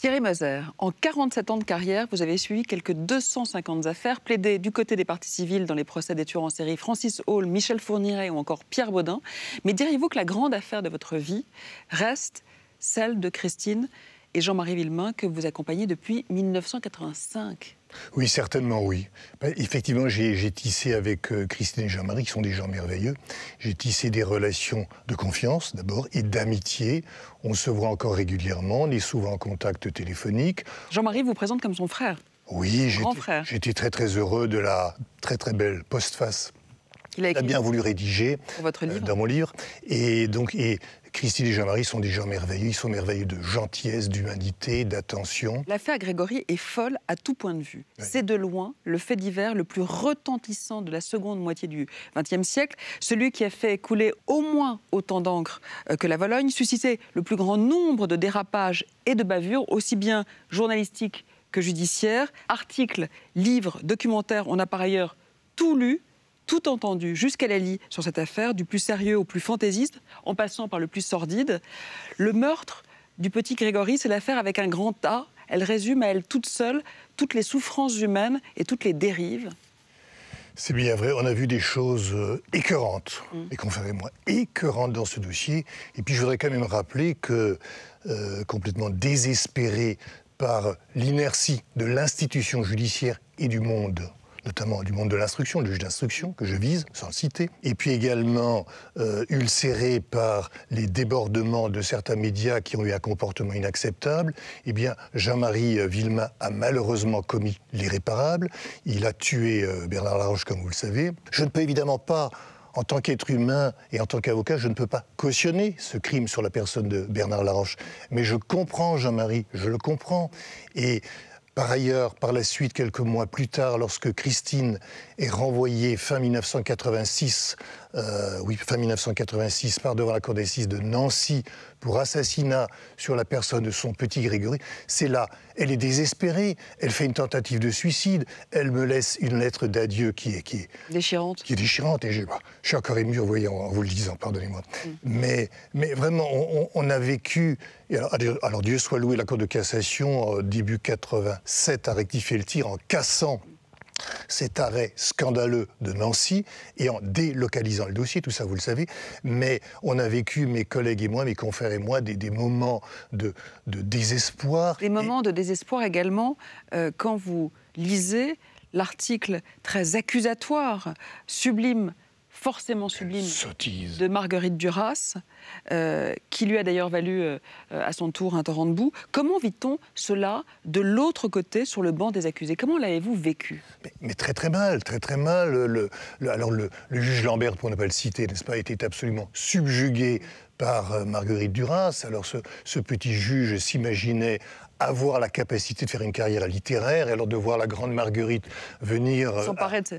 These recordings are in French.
Thierry Mazer, en 47 ans de carrière, vous avez suivi quelques 250 affaires, plaidé du côté des parties civiles dans les procès des tueurs en série Francis Hall, Michel Fourniret ou encore Pierre Baudin. Mais diriez-vous que la grande affaire de votre vie reste celle de Christine et Jean-Marie Villemain que vous accompagnez depuis 1985 oui, certainement, oui. Ben, effectivement, j'ai tissé avec euh, Christine et Jean-Marie, qui sont des gens merveilleux, j'ai tissé des relations de confiance, d'abord, et d'amitié. On se voit encore régulièrement, on est souvent en contact téléphonique. Jean-Marie vous présente comme son frère. Oui, j'étais très très heureux de la très très belle postface il a, bien voulu rédiger euh, dans mon livre. Et donc, et Christine et Jean-Marie sont des gens merveilleux. Ils sont merveilleux de gentillesse, d'humanité, d'attention. L'affaire Grégory est folle à tout point de vue. C'est de loin le fait divers le plus retentissant de la seconde moitié du XXe siècle, celui qui a fait couler au moins autant d'encre euh, que la Vologne, suscité le plus grand nombre de dérapages et de bavures, aussi bien journalistiques que judiciaires. Articles, livres, documentaires, on a par ailleurs tout lu tout entendu jusqu'à la lit sur cette affaire, du plus sérieux au plus fantaisiste, en passant par le plus sordide. Le meurtre du petit Grégory, c'est l'affaire avec un grand A. Elle résume à elle toute seule toutes les souffrances humaines et toutes les dérives. C'est bien vrai, on a vu des choses euh, écœurantes, mm. et qu'on moi écœurantes dans ce dossier. Et puis je voudrais quand même rappeler que, euh, complètement désespéré par l'inertie de l'institution judiciaire et du monde notamment du monde de l'instruction, le juge d'instruction que je vise, sans le citer, et puis également euh, ulcéré par les débordements de certains médias qui ont eu un comportement inacceptable, eh bien Jean-Marie euh, Villemain a malheureusement commis l'irréparable. Il a tué euh, Bernard Laroche, comme vous le savez. Je ne peux évidemment pas en tant qu'être humain et en tant qu'avocat, je ne peux pas cautionner ce crime sur la personne de Bernard Laroche. Mais je comprends Jean-Marie, je le comprends. Et par ailleurs, par la suite, quelques mois plus tard, lorsque Christine est renvoyée fin 1986 euh, oui, fin 1986, par devant la Cour d'assises de Nancy pour assassinat sur la personne de son petit Grégory. C'est là, elle est désespérée, elle fait une tentative de suicide, elle me laisse une lettre d'adieu qui est, qui est déchirante. Qui est déchirante et je, suis encore ému en, voyant, vous le disant, pardonnez-moi. Mm. Mais, mais vraiment, on, a vécu. Alors, alors, Dieu soit loué, la Cour de cassation, euh, début 87, a rectifié le tir en cassant cet arrêt scandaleux de Nancy et en délocalisant le dossier, tout ça vous le savez, mais on a vécu, mes collègues et moi, mes confrères et moi, des, moments de, désespoir. Des moments de désespoir également euh, quand vous lisez l'article très accusatoire, sublime forcément sublime de Marguerite Duras, euh, qui lui a d'ailleurs valu euh, à son tour un torrent de boue. Comment vit-on cela de l'autre côté, sur le banc des accusés Comment l'avez-vous vécu mais, très très mal, très très mal. Le, alors le, juge Lambert, pour ne pas le citer, n'est-ce pas, était absolument subjugué par euh, Marguerite Duras. Alors ce petit juge s'imaginait avoir la capacité de faire une carrière littéraire, et alors de voir la grande Marguerite venir euh,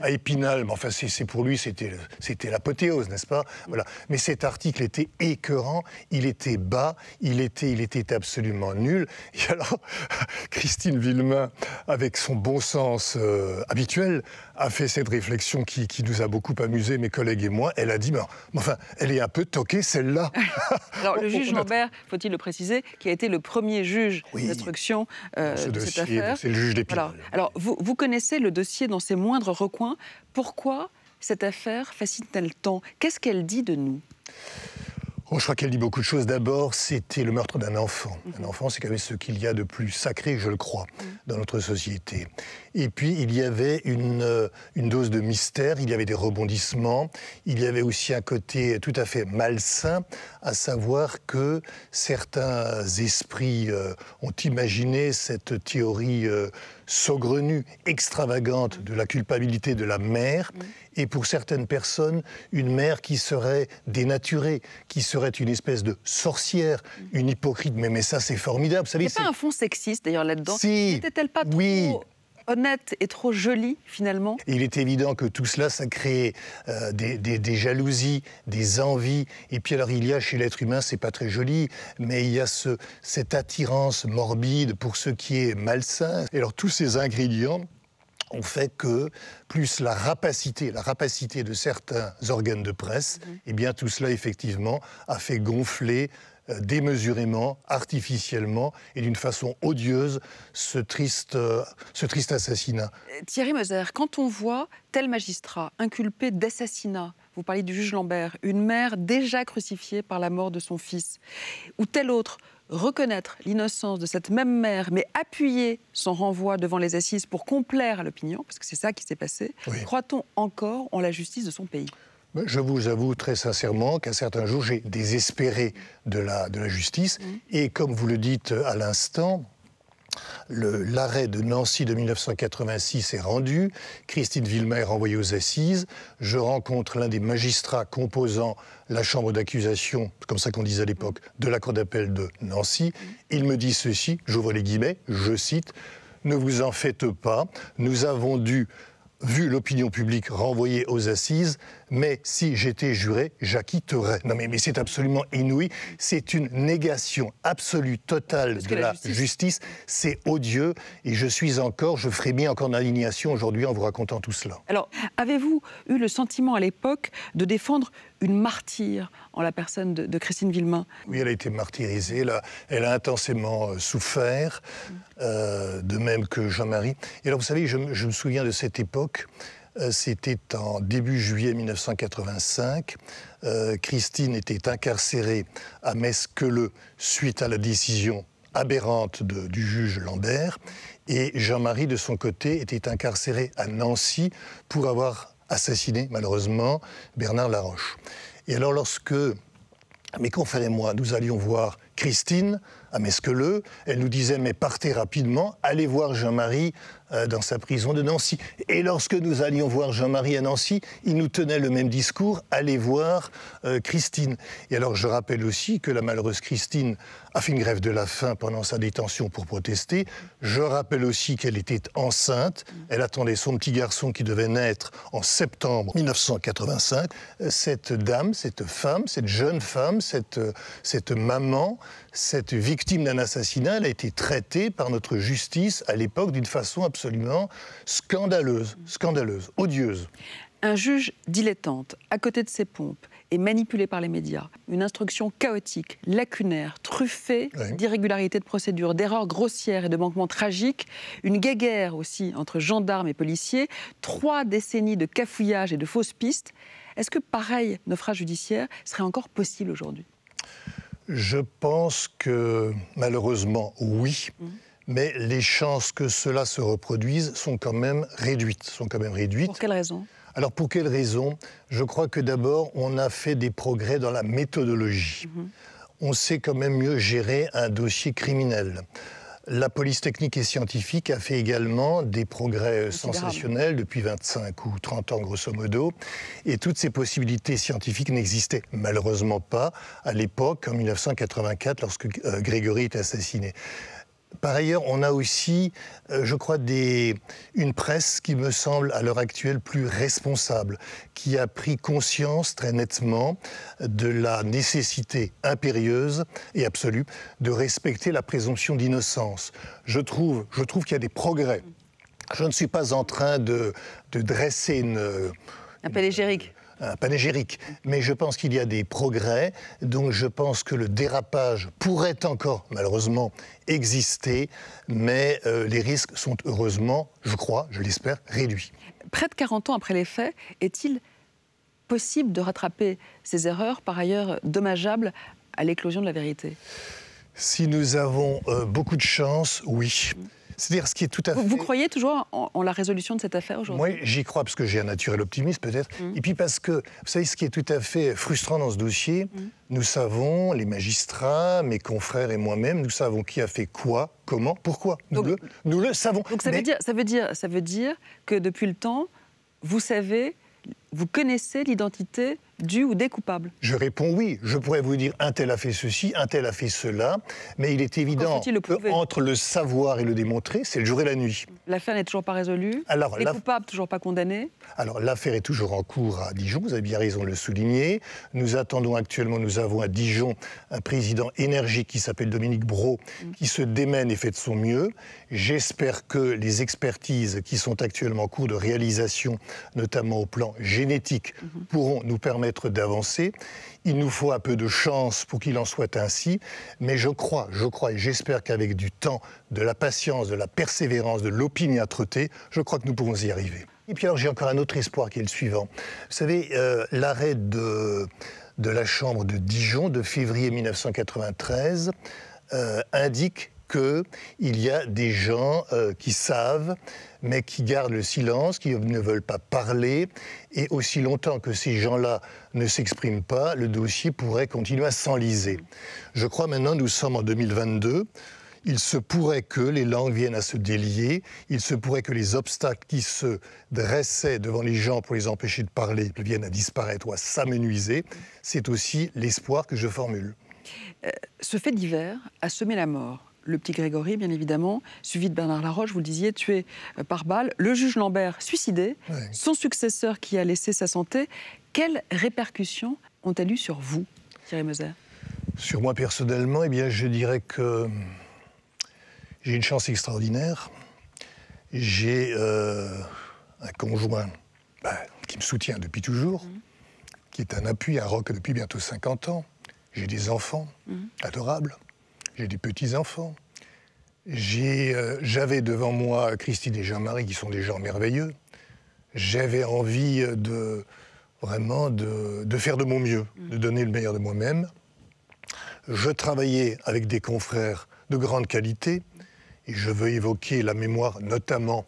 à, Épinal, mais enfin c'est pour lui c'était c'était l'apothéose, n'est-ce pas Voilà. Mais cet article était écœurant, il était bas, il était il était absolument nul. Et alors Christine Villemain, avec son bon sens euh, habituel, a fait cette réflexion qui, qui nous a beaucoup amusé mes collègues et moi. Elle a dit enfin elle est un peu toquée celle-là. alors le juge Lambert, faut-il le préciser, qui a été le premier juge oui. Euh, c'est le juge des Alors, vous, connaissez le dossier dans ses moindres recoins. Pourquoi cette affaire fascine-t-elle tant Qu'est-ce qu'elle dit de nous oh, je crois qu'elle dit beaucoup de choses. D'abord, c'était le meurtre d'un enfant. Mhm. Un enfant, c'est quand même ce qu'il y a de plus sacré, je le crois, mhm. dans notre société. Et puis, il y avait une, euh, une, dose de mystère, il y avait des rebondissements, il y avait aussi un côté tout à fait malsain, à savoir que certains esprits euh, ont imaginé cette théorie euh, saugrenue, extravagante de la culpabilité de la mère, et pour certaines personnes, une mère qui serait dénaturée, qui serait une espèce de sorcière, mm. une hypocrite. Mais, ça, c'est formidable. Vous savez, pas un fond sexiste, d'ailleurs, là-dedans. N'était-elle pas oui. trop honnête et trop joli finalement. Il est évident que tout cela, ça crée euh, des, jalousies, des envies. Et puis alors il y a chez l'être humain, c'est pas très joli, mais il y a cette attirance morbide pour ce qui est malsain. Et alors tous ces ingrédients ont fait que plus la rapacité, la rapacité de certains organes de presse, et mm-hmm. eh bien tout cela effectivement a fait gonfler euh, démesurément, artificiellement et d'une façon odieuse ce triste, euh, ce triste assassinat. Euh, Thierry Moser, quand on voit tel magistrat inculpé d'assassinat, vous parlez du juge Lambert, une mère déjà crucifiée par la mort de son fils, ou tel autre, reconnaître l'innocence de cette même mère, mais appuyer son renvoi devant les assises pour complaire à l'opinion, parce que c'est ça qui s'est passé, croit-on encore en la justice de son pays je vous avoue très sincèrement qu'à certains jours, j'ai désespéré de la, justice. Mm. Et comme vous le dites à l'instant, L'arrêt de Nancy de 1986 est rendu. Christine Villemain est renvoyée aux assises. Je rencontre l'un des magistrats composant la chambre d'accusation, comme ça qu'on disait à l'époque, de la cour d'appel de Nancy. Il me dit ceci, j'ouvre les guillemets, je cite, Ne vous en faites pas, nous avons dû, vu l'opinion publique renvoyer aux assises, mais si j'étais juré, j'acquitterais. Non, mais, mais c'est absolument inouï. C'est une négation absolue, totale de la, justice, c'est odieux. Et je suis encore, je ferai bien encore d'indignation aujourd'hui en vous racontant tout cela. Alors, avez-vous eu le sentiment à l'époque de défendre une martyre en la personne de, Christine Villemain. Oui, elle a été martyrisée, elle a, intensément euh, souffert, mm. euh, de même que Jean-Marie. Et alors, vous savez, je me souviens de cette époque euh, c'était en début juillet 1985. Euh, Christine était incarcérée à metz suite à la décision aberrante du juge Lambert. Et Jean-Marie, de son côté, était incarcéré à Nancy pour avoir assassiné, malheureusement, Bernard Laroche. Et alors, lorsque mes confrères et moi, nous allions voir Christine à Mesqueleux, elle nous disait Mais partez rapidement, allez voir Jean-Marie euh, dans sa prison de Nancy. Et lorsque nous allions voir Jean-Marie à Nancy, il nous tenait le même discours, allez voir euh, Christine. Et alors je rappelle aussi que la malheureuse Christine a fait une grève de la faim pendant sa détention pour protester. Je rappelle aussi qu'elle était enceinte. Mm. Elle attendait son petit garçon qui devait naître en septembre 1985. Cette dame, cette femme, cette jeune femme, cette, cette maman, cette victime d'un assassinat, elle a été traitée par notre justice à l'époque d'une façon absolument scandaleuse, scandaleuse, odieuse. Un juge dilettante, à côté de ses pompes, et manipulée par les médias. Une instruction chaotique, lacunaire, truffée d'irrégularités de procédure, d'erreurs grossières et de manquements tragiques. Une guéguerre aussi entre gendarmes et policiers. Trois décennies de cafouillage et de fausses pistes. Est-ce que pareil naufrage judiciaire serait encore possible aujourd'hui Je pense que malheureusement oui. Mmh. mais les chances que cela se reproduise sont quand même réduites. Sont quand même réduites. Pour quelle raison alors pour quelles raisons Je crois que d'abord, on a fait des progrès dans la méthodologie. Mhm. On sait quand même mieux gérer un dossier criminel. La police technique et scientifique a fait également des progrès euh, sensationnels depuis 25 ou 30 ans, grosso modo. Et toutes ces possibilités scientifiques n'existaient malheureusement pas à l'époque, en 1984, lorsque euh, Grégory est assassiné. Par ailleurs, on a aussi, euh, je crois, une presse qui me semble à l'heure actuelle plus responsable, qui a pris conscience très nettement de la nécessité impérieuse et absolue de respecter la présomption d'innocence. Je trouve, je trouve qu'il y a des progrès. Je ne suis pas en train de, dresser une... Un paléchérique un euh, panégérique, mais je pense qu'il y a des progrès, donc je pense que le dérapage pourrait encore, malheureusement, exister, mais euh, les risques sont heureusement, je crois, je l'espère, réduits. Près de 40 ans après les faits, est-il possible de rattraper ces erreurs, par ailleurs dommageables, à l'éclosion de la vérité Si nous avons euh, beaucoup de chance, oui. C'est-à-dire ce qui est tout à fait. Vous, croyez toujours en, la résolution de cette affaire aujourd'hui Moi, j'y crois parce que j'ai un naturel optimiste peut-être, mmh. et puis parce que vous savez ce qui est tout à fait frustrant dans ce dossier. Mmh. Nous savons, les magistrats, mes confrères et moi-même, nous savons qui a fait quoi, comment, pourquoi. Nous, donc, le, nous le, savons. Donc ça, veut dire, ça, veut dire, ça veut dire que depuis le temps, vous savez, vous connaissez l'identité du ou des Je réponds oui. Je pourrais vous dire un tel a fait ceci, un tel a fait cela, mais il est évident le entre le savoir et le démontrer, c'est le jour et la nuit. L'affaire n'est toujours pas résolue. Alors, les coupables toujours pas condamnés. Alors l'affaire est toujours en cours à Dijon. Vous avez bien raison de le souligner. Nous attendons actuellement, nous avons à Dijon un président énergique qui s'appelle Dominique Bro, mm. qui se démène et fait de son mieux. J'espère que les expertises qui sont actuellement en cours de réalisation, notamment au plan génétique, mm-hmm. pourront nous permettre d'avancer. Il nous faut un peu de chance pour qu'il en soit ainsi, mais je crois, je crois et j'espère qu'avec du temps, de la patience, de la persévérance, de l'opiniâtreté, je crois que nous pouvons y arriver. Et puis alors j'ai encore un autre espoir qui est le suivant. Vous savez, euh, l'arrêt de, de la Chambre de Dijon de février 1993 euh, indique qu'il y a des gens euh, qui savent mais qui gardent le silence, qui ne veulent pas parler. Et aussi longtemps que ces gens-là ne s'expriment pas, le dossier pourrait continuer à s'enliser. Je crois maintenant, nous sommes en 2022. Il se pourrait que les langues viennent à se délier, il se pourrait que les obstacles qui se dressaient devant les gens pour les empêcher de parler viennent à disparaître ou à s'amenuiser. C'est aussi l'espoir que je formule. Euh, ce fait divers a semé la mort le petit Grégory, bien évidemment, suivi de Bernard Laroche, vous le disiez, tué euh, par balle, le juge Lambert suicidé, son successeur qui a laissé sa santé. Quelles répercussions ont-elles eu sur vous, Thierry Moser Sur moi personnellement, eh bien, je dirais que euh, j'ai une chance extraordinaire. J'ai euh, un conjoint bah, qui me soutient depuis toujours, mhm. qui est un appui à Rock depuis bientôt 50 ans. J'ai des enfants mhm. adorables j'ai des petits-enfants. Euh, j'avais devant moi Christine et Jean-Marie, qui sont des gens merveilleux. J'avais envie euh, de, vraiment de, faire de mon mieux, mm. de donner le meilleur de moi-même. Je travaillais avec des confrères de grande qualité, et je veux évoquer la mémoire notamment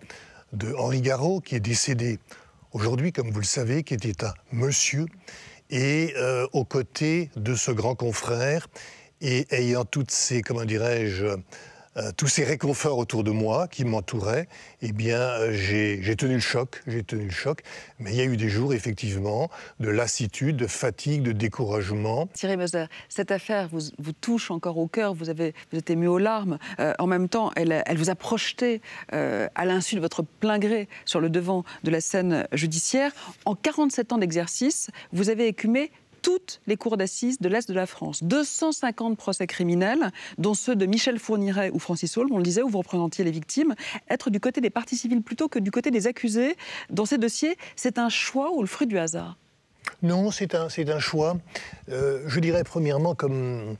de Henri Garot, qui est décédé aujourd'hui, comme vous le savez, qui était un monsieur, et euh, aux côtés de ce grand confrère et ayant toutes ces, comment dirais-je, euh, tous ces réconforts autour de moi qui m'entouraient, eh bien, euh, j'ai tenu le choc, j'ai tenu le choc. Mais il y a eu des jours, effectivement, de lassitude, de fatigue, de découragement. Thierry cette affaire vous, touche encore au cœur, vous, avez, vous êtes ému aux larmes. Euh, en même temps, elle, elle vous a projeté, à l'insu de votre plein gré, sur le devant de la scène judiciaire. En 47 ans d'exercice, vous avez écumé toutes les cours d'assises de l'Est de la France. 250 procès criminels, dont ceux de Michel Fourniret ou Francis Holm, on le disait, où vous représentiez les victimes. Être du côté des parties civiles plutôt que du côté des accusés dans ces dossiers, c'est un choix ou le fruit du hasard Non, c'est un, choix. Euh, je dirais premièrement, comme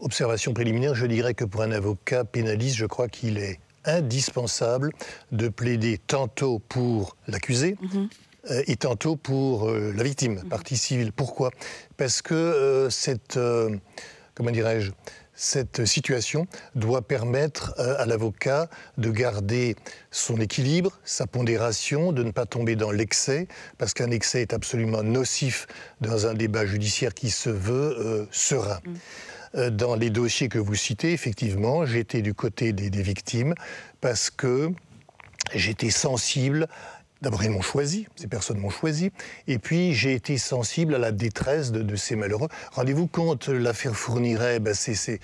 observation préliminaire, je dirais que pour un avocat pénaliste, je crois qu'il est indispensable de plaider tantôt pour l'accusé, mhm et euh, tantôt pour euh, la victime, mhm. partie civile. Pourquoi Parce que euh, cette, comment dirais-je, cette situation doit permettre à l'avocat de garder son équilibre, sa pondération, de ne pas tomber dans l'excès, parce qu'un excès est absolument nocif dans un débat judiciaire qui se veut serein. Mhm. Dans les dossiers que vous citez, effectivement, j'étais du côté des, des victimes parce que j'étais sensible D'abord, ils m'ont choisi, ces personnes m'ont choisi, et puis j'ai été sensible à la détresse de, ces malheureux. Rendez-vous compte, l'affaire Fourniret, ben, c'est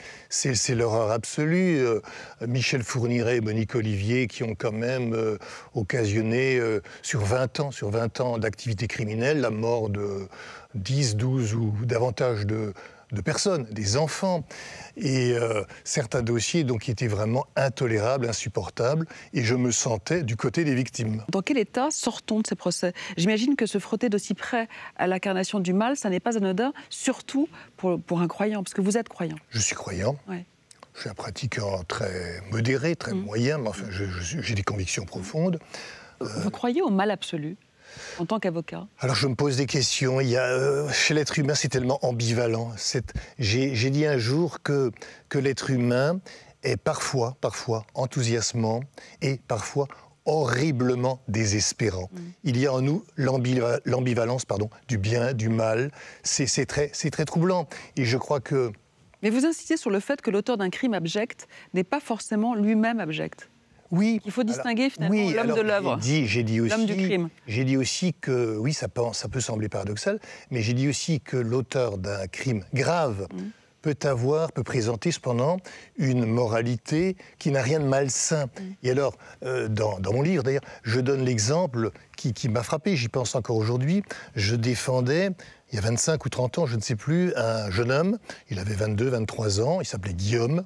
l'horreur absolue. Euh, Michel Fourniret et Monique Olivier qui ont quand même euh, occasionné euh, sur 20 ans, sur 20 ans d'activité criminelle, la mort de 10, 12 ou davantage de, de personnes, des enfants. Et euh, certains dossiers donc étaient vraiment intolérables, insupportables, et je me sentais du côté des victimes. Dans quel état sortons de ces procès J'imagine que se frotter d'aussi près à l'incarnation du mal, ça n'est pas anodin, surtout pour, pour, un croyant, parce que vous êtes croyant. Je suis croyant. Je suis un pratiquant très modéré, très mm. moyen, mais j'ai des convictions profondes. Vous croyez au mal absolu en tant qu'avocat Alors je me pose des questions. Il y a, euh, chez l'être humain, c'est tellement ambivalent. J'ai dit un jour que, l'être humain est parfois, parfois enthousiasmant et parfois horriblement désespérant. Mm. Il y a en nous l'ambivalence pardon, du bien, du mal. C'est très, très troublant. Et je crois que... Mais vous insistez sur le fait que l'auteur d'un crime abject n'est pas forcément lui-même abject. Oui. Il faut distinguer finalement l'homme de l'œuvre. J'ai dit, aussi. L'homme du crime. J'ai dit aussi que, oui, ça peut, sembler paradoxal, mais j'ai dit aussi que l'auteur d'un crime grave. Mm. peut avoir, peut présenter cependant une moralité qui n'a rien de malsain. Mm. Et alors, euh, dans, mon livre d'ailleurs, je donne l'exemple qui, qui m'a frappé, j'y pense encore aujourd'hui, je défendais, il y a 25 ou 30 ans, je ne sais plus, un jeune homme, il avait 22, 23 ans, il s'appelait Guillaume,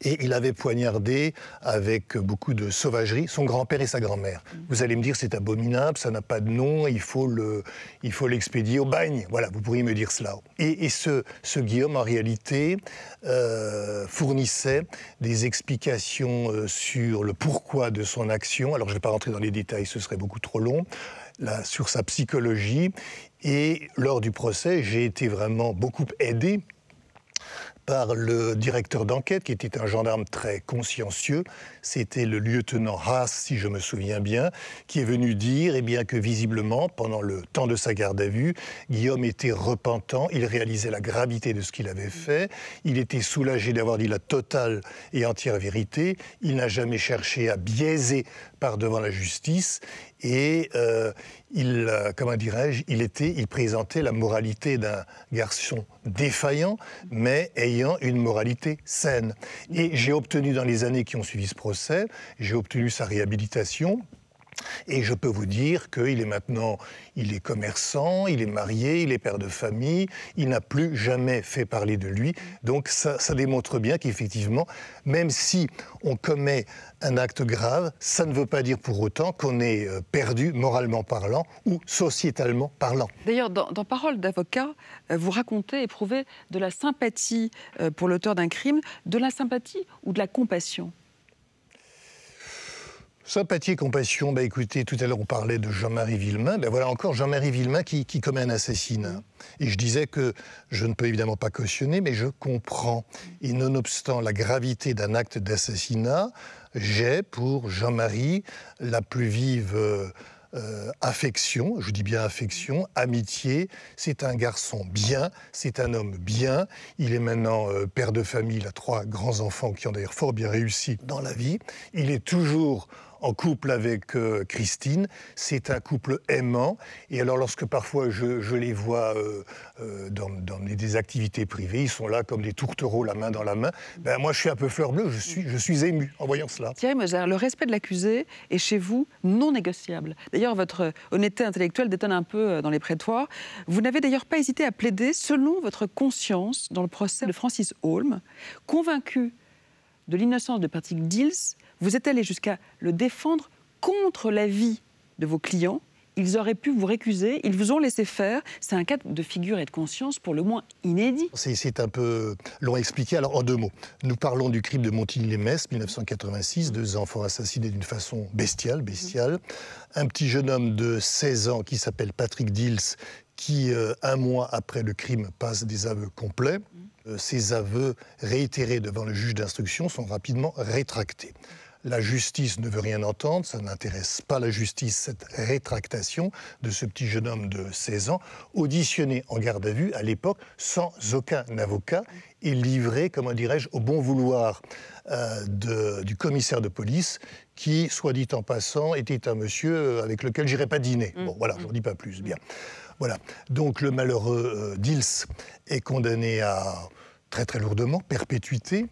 et il avait poignardé avec beaucoup de sauvagerie son grand-père et sa grand-mère. Vous allez me dire c'est abominable, ça n'a pas de nom, il faut le, l'expédier au bagne. Voilà, vous pourriez me dire cela. Et, ce, Guillaume en réalité euh, fournissait des explications euh, sur le pourquoi de son action. Alors je ne vais pas rentrer dans les détails, ce serait beaucoup trop long. sur sa psychologie. Et lors du procès, j'ai été vraiment beaucoup aidé par le directeur d'enquête, qui était un gendarme très consciencieux. C'était le lieutenant Haas, si je me souviens bien, qui est venu dire et eh bien, que visiblement, pendant le temps de sa garde à vue, Guillaume était repentant, il réalisait la gravité de ce qu'il avait fait, il était soulagé d'avoir dit la totale et entière vérité, il n'a jamais cherché à biaiser par devant la justice, et euh, il, euh, comment dirais-je, il était, il présentait la moralité d'un garçon défaillant, mais ayant une moralité saine. Et j'ai obtenu dans les années qui ont suivi ce procès, j'ai obtenu sa réhabilitation et je peux vous dire qu'il est maintenant, il est commerçant, il est marié, il est père de famille, il n'a plus jamais fait parler de lui. Donc ça, démontre bien qu'effectivement, même si on commet un acte grave, ça ne veut pas dire pour autant qu'on est euh, perdu moralement parlant ou sociétalement parlant. D'ailleurs, dans, Parole d'avocat, euh, vous racontez éprouver de la sympathie euh, pour l'auteur d'un crime, de la sympathie ou de la compassion Sympathie et compassion, bah écoutez, tout à l'heure on parlait de Jean-Marie Villemain, ben voilà encore Jean-Marie Villemain qui, commet un assassinat. Et je disais que je ne peux évidemment pas cautionner, mais je comprends. Et nonobstant la gravité d'un acte d'assassinat, j'ai pour Jean-Marie la plus vive... Euh, euh, affection, je dis bien affection, amitié. C'est un garçon bien, c'est un homme bien. Il est maintenant euh, père de famille, il a trois grands-enfants qui ont d'ailleurs fort bien réussi dans la vie. Il est toujours en couple avec euh, Christine. C'est un couple aimant. Et alors, lorsque parfois je, les vois euh, euh, dans, des, activités privées, ils sont là comme des tourtereaux, la main dans la main. Ben, moi, je suis un peu fleur bleue, je suis, je suis ému en voyant cela. Thierry Mozart, le respect de l'accusé est chez vous non négociable. D'ailleurs, votre honnêteté intellectuelle détonne un peu dans les prétoires. Vous n'avez d'ailleurs pas hésité à plaider selon votre conscience dans le procès de Francis Holm, convaincu de l'innocence de Patrick Dills, vous êtes allé jusqu'à le défendre contre l'avis de vos clients. Ils auraient pu vous récuser, ils vous ont laissé faire. C'est un cas de figure et de conscience pour le moins inédit. C'est un peu long à expliquer. Alors, en deux mots, nous parlons du crime de Montigny-les-Messes, 1986, deux enfants assassinés d'une façon bestiale, bestiale. Mmh. Un petit jeune homme de 16 ans qui s'appelle Patrick Dils qui, euh, un mois après le crime, passe des aveux complets. Mmh. Euh, ces aveux réitérés devant le juge d'instruction sont rapidement rétractés. Mmh. La justice ne veut rien entendre, ça n'intéresse pas la justice, cette rétractation de ce petit jeune homme de 16 ans, auditionné en garde à vue à l'époque sans aucun avocat et livré, comment dirais-je, au bon vouloir euh, du commissaire de police qui, soit dit en passant, était un monsieur avec lequel j'irai pas dîner. Mmh. Bon, voilà, je n'en mmh. dis pas plus. Bien. Voilà. Donc le malheureux euh, Dils est condamné à très très lourdement, perpétuité,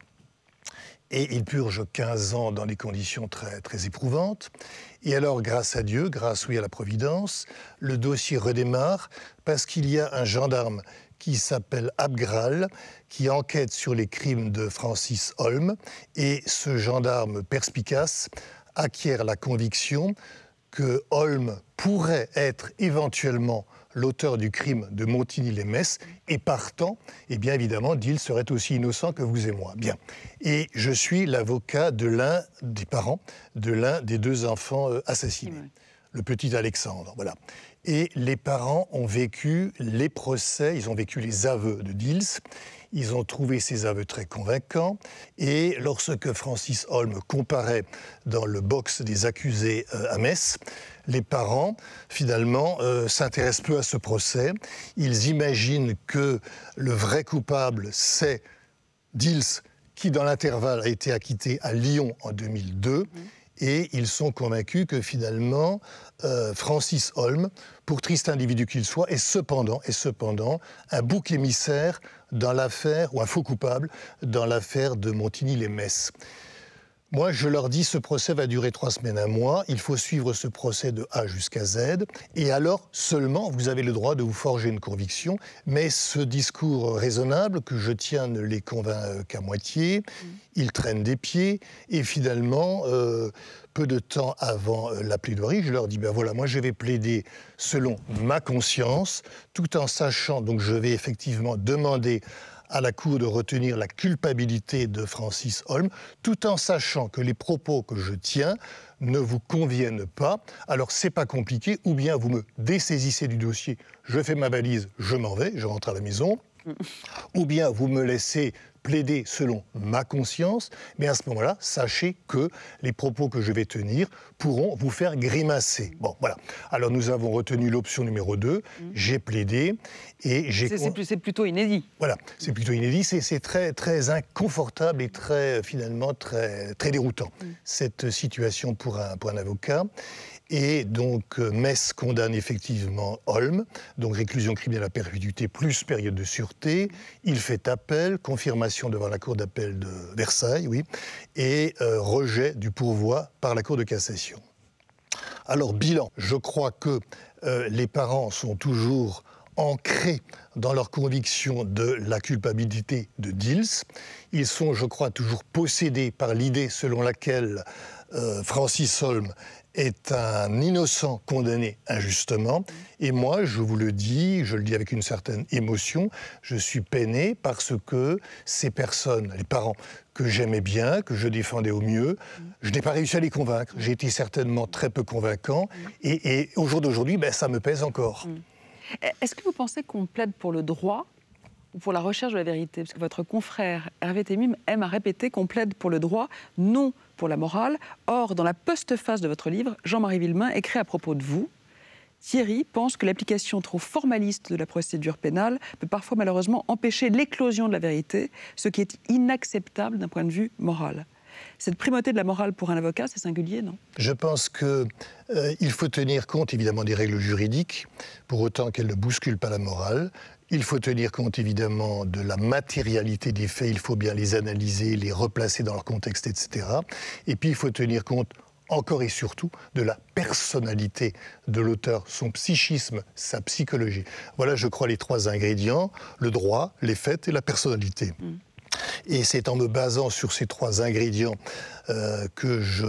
et il purge 15 ans dans des conditions très, très éprouvantes. Et alors, grâce à Dieu, grâce oui à la Providence, le dossier redémarre parce qu'il y a un gendarme qui s'appelle Abgral, qui enquête sur les crimes de Francis Holm. Et ce gendarme perspicace acquiert la conviction que Holm pourrait être éventuellement l'auteur du crime de Montigny-les-Messes, et partant, eh bien évidemment, Dill serait aussi innocent que vous et moi. Bien. Et je suis l'avocat de l'un des parents, de l'un des deux enfants euh, assassinés, le petit Alexandre. Voilà. Et les parents ont vécu les procès, ils ont vécu les aveux de Dills. Ils ont trouvé ces aveux très convaincants. Et lorsque Francis Holm comparait dans le box des accusés euh, à Metz, les parents, finalement, euh, s'intéressent peu à ce procès. Ils imaginent que le vrai coupable, c'est Dils, qui, dans l'intervalle, a été acquitté à Lyon en 2002 et ils sont convaincus que finalement euh, Francis Holm, pour triste individu qu'il soit, est cependant, est cependant un bouc émissaire dans l'affaire, ou un faux coupable, dans l'affaire de Montigny-les-Messes. Moi, je leur dis, ce procès va durer trois semaines, un mois. Il faut suivre ce procès de A jusqu'à Z. Et alors, seulement, vous avez le droit de vous forger une conviction. Mais ce discours raisonnable, que je tiens, ne les convainc qu'à moitié. Mm. Ils traînent des pieds. Et finalement, euh, peu de temps avant euh, la plaidoirie, je leur dis, ben voilà, moi, je vais plaider selon ma conscience, tout en sachant, donc je vais effectivement demander à la Cour de retenir la culpabilité de Francis Holm, tout en sachant que les propos que je tiens ne vous conviennent pas. Alors c'est pas compliqué, ou bien vous me dessaisissez du dossier, je fais ma valise, je m'en vais, je rentre à la maison, mm. ou bien vous me laissez plaider selon ma conscience, mais à ce moment-là, sachez que les propos que je vais tenir pourront vous faire grimacer. Bon, voilà. Alors nous avons retenu l'option numéro 2, mhm. j'ai plaidé et j'ai... C'est plutôt inédit. Voilà, c'est plutôt inédit, c'est très, très inconfortable et très, finalement, très, très déroutant, mhm. cette situation pour un, pour un avocat. Et donc euh, Metz condamne effectivement Holm, donc réclusion criminelle à perpétuité plus période de sûreté. Il fait appel, confirmation devant la cour d'appel de Versailles, oui, et euh, rejet du pourvoi par la cour de cassation. Alors bilan, je crois que euh, les parents sont toujours ancrés dans leur conviction de la culpabilité de Dils. Ils sont, je crois, toujours possédés par l'idée selon laquelle euh, Francis Holm est un innocent condamné injustement. Et moi, je vous le dis, je le dis avec une certaine émotion, je suis peiné parce que ces personnes, les parents que j'aimais bien, que je défendais au mieux, je n'ai pas réussi à les convaincre. J'ai été certainement très peu convaincant. Et, au jour d'aujourd'hui, ben, ça me pèse encore. Mm. Eh, est-ce que vous pensez qu'on plaide pour le droit ou pour la recherche de la vérité, parce que votre confrère Hervé Temim aime à répéter qu'on plaide pour le droit, non pour la morale. Or, dans la postface de votre livre, Jean-Marie Villemain écrit à propos de vous Thierry pense que l'application trop formaliste de la procédure pénale peut parfois malheureusement empêcher l'éclosion de la vérité, ce qui est inacceptable d'un point de vue moral. Cette primauté de la morale pour un avocat, c'est singulier, non Je pense qu'il euh, faut tenir compte évidemment des règles juridiques, pour autant qu'elles ne bousculent pas la morale. Il faut tenir compte évidemment de la matérialité des faits, il faut bien les analyser, les replacer dans leur contexte, etc. Et puis il faut tenir compte encore et surtout de la personnalité de l'auteur, son psychisme, sa psychologie. Voilà, je crois, les trois ingrédients, le droit, les faits et la personnalité. Mm. Et c'est en me basant sur ces trois ingrédients euh, que je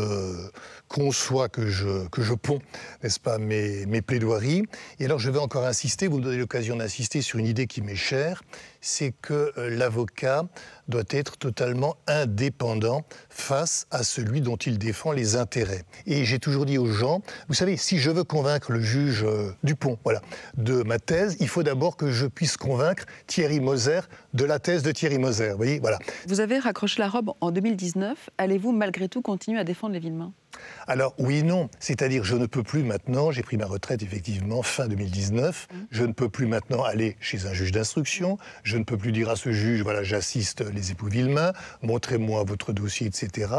conçois, que je, que je ponds, n'est-ce pas, mes, mes plaidoiries. Et alors je vais encore insister, vous me donnez l'occasion d'insister sur une idée qui m'est chère, c'est que euh, l'avocat doit être totalement indépendant face à celui dont il défend les intérêts. Et j'ai toujours dit aux gens, vous savez, si je veux convaincre le juge euh, Dupont voilà, de ma thèse, il faut d'abord que je puisse convaincre Thierry Moser de la thèse de Thierry Moser. Vous, voyez, voilà. vous avez raccroché la robe en 2019. Allez-vous malgré tout, continue à défendre les villes alors oui non, c'est-à-dire je ne peux plus maintenant, j'ai pris ma retraite effectivement fin 2019, mmh. je ne peux plus maintenant aller chez un juge d'instruction, je ne peux plus dire à ce juge, voilà j'assiste les époux Villemain, montrez-moi votre dossier, etc.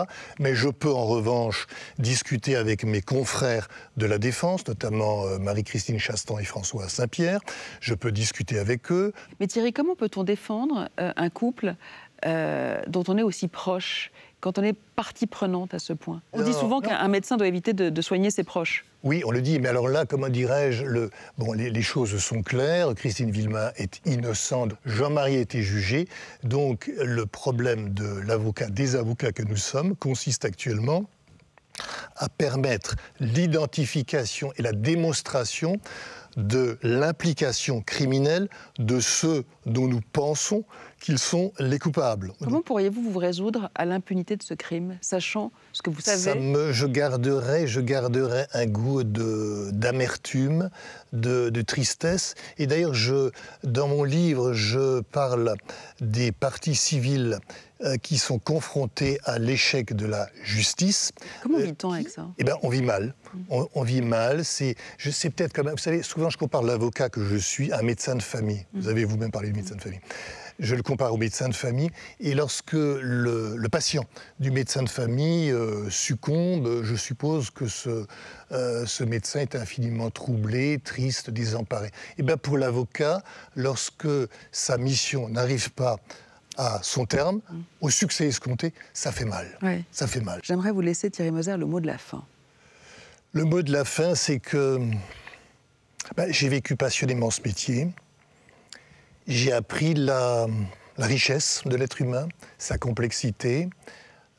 Mais je peux en revanche discuter avec mes confrères de la défense, notamment euh, Marie-Christine Chastan et François Saint-Pierre, je peux discuter avec eux. Mais Thierry, comment peut-on défendre euh, un couple euh, dont on est aussi proche quand on est partie prenante à ce point On dit souvent qu'un médecin doit éviter de, soigner ses proches. Oui, on le dit, mais alors là, comment dirais-je le... Bon, les, choses sont claires. Christine Villemain est innocente. Jean-Marie a été jugé. Donc, le problème de l'avocat, des avocats que nous sommes, consiste actuellement à permettre l'identification et la démonstration de l'implication criminelle de ceux dont nous pensons qu'ils sont les coupables. Comment pourriez-vous vous résoudre à l'impunité de ce crime, sachant ce que vous savez Je garderai, je garderai un goût d'amertume, de, tristesse. Et d'ailleurs, dans mon livre, je parle des parties civiles euh, qui sont confrontés à l'échec de la justice. Comment euh, vit-on avec ça Eh bien, on vit mal. On, vit mal. C'est, je sais peut-être quand même. Vous savez, souvent je compare l'avocat que je suis à un médecin de famille. Mm. Vous avez vous-même parlé de médecin de famille je le compare au médecin de famille. Et lorsque le, patient du médecin de famille euh, succombe, je suppose que ce, ce, médecin est infiniment troublé, triste, désemparé. Et eh bien pour l'avocat, lorsque sa mission n'arrive pas à son terme, au succès escompté, ça fait mal. Ça fait mal. J'aimerais vous laisser, Thierry Moser, le mot de la fin. Le mot de la fin, c'est que ben, j'ai vécu passionnément ce métier. J'ai appris la, richesse de l'être humain, sa complexité,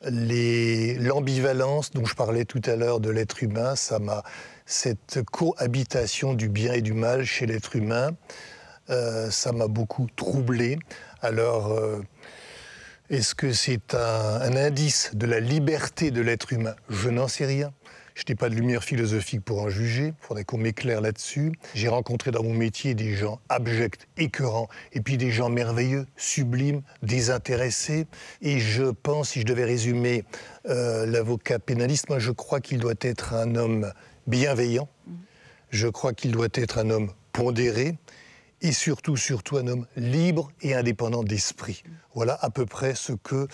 l'ambivalence dont je parlais tout à l'heure de l'être humain, ça m'a cette cohabitation du bien et du mal chez l'être humain, euh, ça m'a beaucoup troublé. Alors, euh, est-ce que c'est un, indice de la liberté de l'être humain Je n'en sais rien. Je n'ai pas de lumière philosophique pour en juger, il faudrait qu'on m'éclaire là-dessus. J'ai rencontré dans mon métier des gens abjects, écœurants, et puis des gens merveilleux, sublimes, désintéressés. Et je pense, si je devais résumer euh, l'avocat pénaliste, moi je crois qu'il doit être un homme bienveillant, mmh. je crois qu'il doit être un homme pondéré, et surtout, surtout un homme libre et indépendant d'esprit. Voilà à peu près ce que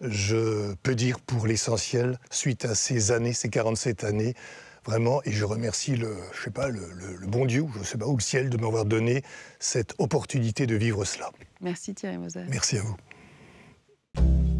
je peux dire pour l'essentiel suite à ces années, ces 47 années. Vraiment, et je remercie le, je sais pas, le, bon Dieu, je sais pas, ou le ciel de m'avoir donné cette opportunité de vivre cela. Merci Thierry Moser. Merci à vous.